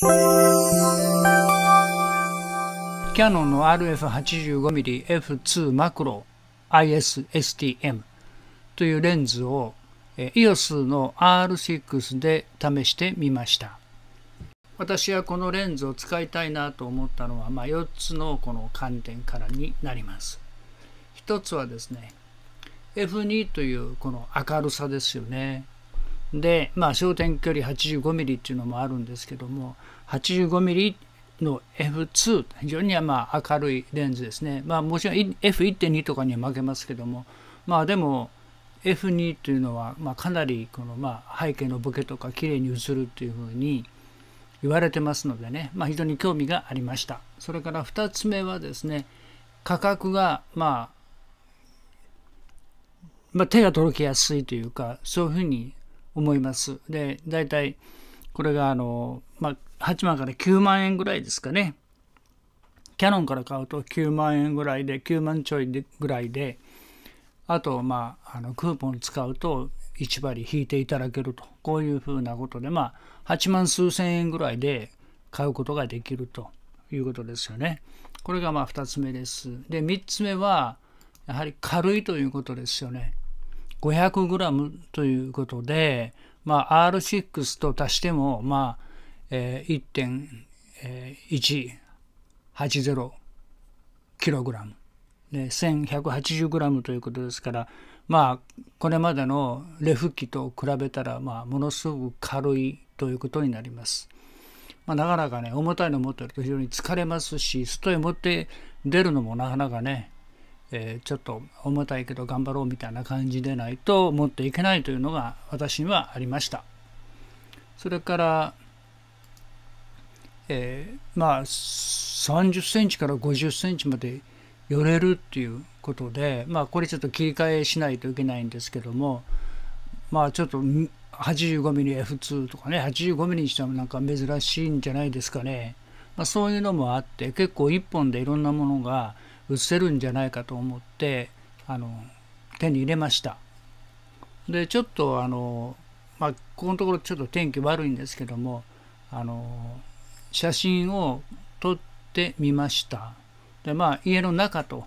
キヤノンの RF85mmF2 マクロ ISSTM というレンズを EOS の R6 で試してみました私はこのレンズを使いたいなと思ったのは、まあ、4つのこの観点からになります1つはですね F2 というこの明るさですよねで、まあ、焦点距離 85mm っていうのもあるんですけども 85mm の F2 非常にまあ明るいレンズですね、まあ、もちろん F1.2 とかには負けますけども、まあ、でも F2 というのはまあかなりこのまあ背景のボケとか綺麗に映るっていうふうに言われてますのでね、まあ、非常に興味がありましたそれから2つ目はですね価格がまあまあ、手が届きやすいというかそういうふうに思います。で、大体これがあの、まあ、8万から9万円ぐらいですかね。キャノンから買うと9万円ぐらいで、9万ちょいでぐらいで、あと、まあ、あのクーポン使うと1割引いていただけると、こういうふうなことで、まあ、8万数千円ぐらいで買うことができるということですよね。これがまあ2つ目です。で、3つ目は、やはり軽いということですよね。500g ということで、まあ、R6 と足しても、まあえー、1.180kg で 1180g ということですからまあこれまでのレフ機と比べたら、まあ、ものすごく軽いということになります。まあ、なかなかね重たいの持ってると非常に疲れますし外へ持って出るのもなかなかねえー、ちょっと重たいけど頑張ろうみたいな感じでないと持っていけないというのが私にはありました。それから、えー、まあ30センチから50センチまで寄れるっていうことで、まあ、これちょっと切り替えしないといけないんですけどもまあちょっと 85mmF2 とかね 85mm にしてもなんか珍しいんじゃないですかね、まあ、そういうのもあって結構1本でいろんなものが移せるんじゃないかと思ってあの手に入れましたでちょっとあのまあこのところちょっと天気悪いんですけどもあの写真を撮ってみましたでまあ家の中と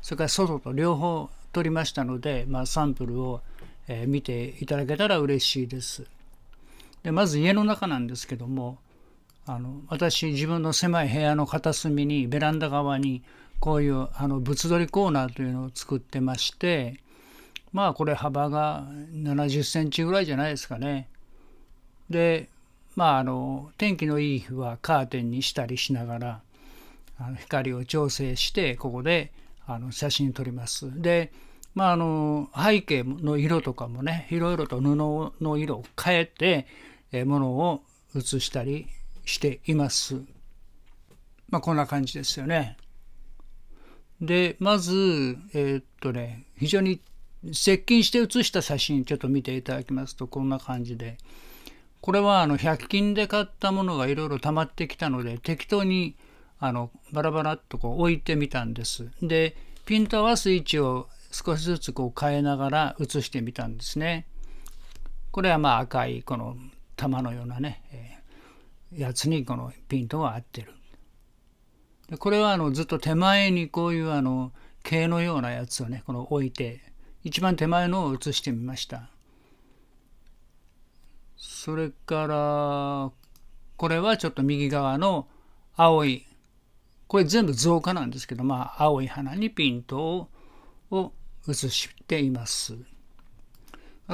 それから外と両方撮りましたので、まあ、サンプルを、え見ていただけたら嬉しいですでまず家の中なんですけどもあの私自分の狭い部屋の片隅にベランダ側にこういうあの物撮りコーナーというのを作ってましてまあこれ幅が70センチぐらいじゃないですかね。でまああの天気のいい日はカーテンにしたりしながらあの光を調整してここであの写真撮ります。でまあ、あの背景の色とかもねいろいろと布の色を変えてものを写したりしています。まあ、こんな感じですよね。で、まず、えー、っとね、非常に接近して写した写真、ちょっと見ていただきますと、こんな感じで。これはあの100均で買ったものがいろいろ溜まってきたので、適当にあのバラバラっとこう置いてみたんです。で、ピント合わす位置を少しずつこう変えながら写してみたんですね。これはまあ赤いこの玉のようなね、えやつにこのピントが合ってる。でこれはあのずっと手前にこういうあの毛のようなやつをねこの置いて一番手前のを写してみましたそれからこれはちょっと右側の青いこれ全部造花なんですけどまあ青い花にピントを写しています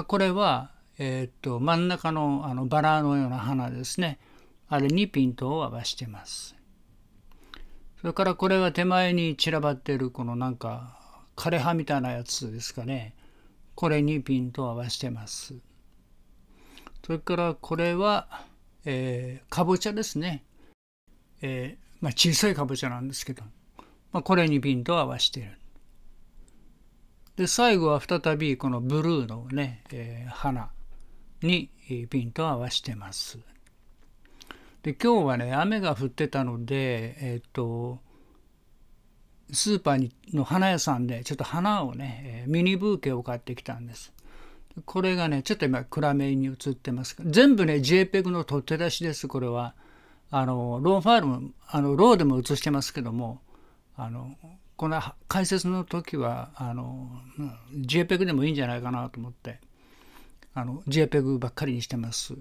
これはえー、っと真ん中のあのバラのような花ですねあれにピントを合わしてますそれからこれは手前に散らばってるこのなんか枯葉みたいなやつですかね。これにピントを合わせてます。それからこれは、えー、かぼちゃですね。えー、まあ、小さいかぼちゃなんですけど、まあ、これにピントを合わせてる。で最後は再びこのブルーのね、えー、花にピントを合わせてます。で今日はね雨が降ってたのでえっ、とスーパーにの花屋さんでちょっと花をね、えミニブーケを買ってきたんです。これがねちょっと今暗めに映ってます全部ね JPEG の取っ手出しですこれはあのローファイルもあのローでも映してますけどもあのこの解説の時はあの JPEG でもいいんじゃないかなと思ってあの JPEG ばっかりにしてます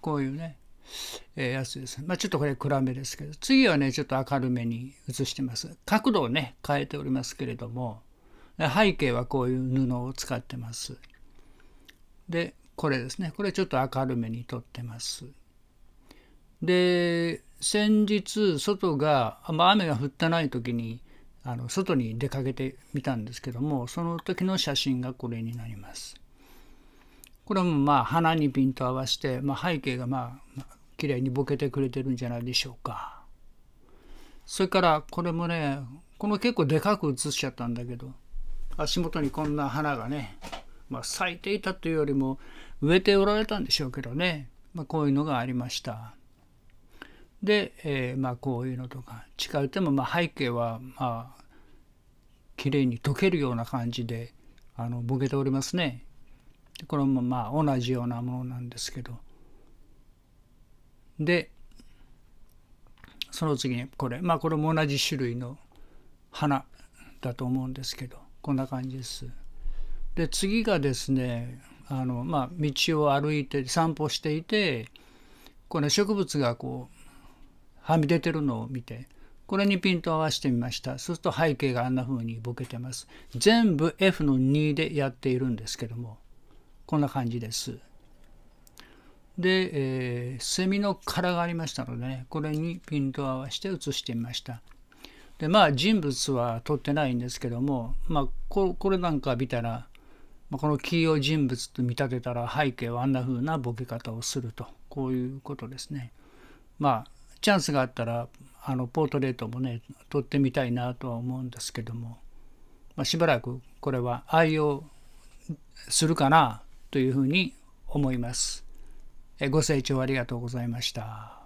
こういうねえやつです。まあ、ちょっとこれ暗めですけど、次はね、ちょっと明るめに映してます。角度をね、変えておりますけれども、背景はこういう布を使ってます。で、これですね。これちょっと明るめに撮ってます。で、先日、外が、まあ、雨が降ってない時に、あの外に出かけてみたんですけども、その時の写真がこれになります。これもまあ花にピント合わせて、まあ、背景がまあ綺麗にボケてくれてるんじゃないでしょうか。それからこれもねこの結構でかく写しちゃったんだけど足元にこんな花がね、まあ、咲いていたというよりも植えておられたんでしょうけどね、まあ、こういうのがありました。で、えー、まあこういうのとか近ってもまあ背景はまあ綺麗に溶けるような感じであのボケておりますね。これもまあ同じようなものなんですけどで、その次にこれ。まあこれも同じ種類の花だと思うんですけど、こんな感じです。で、次がですね、あの、まあ道を歩いて、散歩していて、この植物がこう、はみ出てるのを見て、これにピント合わせてみました。そうすると背景があんな風にボケてます。全部 F の2でやっているんですけども、こんな感じです。で、えー、ミの殻がありましたのでねこれにピント合わせて写してみましたでまあ人物は撮ってないんですけどもまあこれなんか見たらこの黄色人物と見立てたら背景はあんな風なボケ方をするとこういうことですねまあチャンスがあったらあのポートレートもね撮ってみたいなとは思うんですけども、まあ、しばらくこれは愛用するかなというふうに思います。ご清聴ありがとうございました。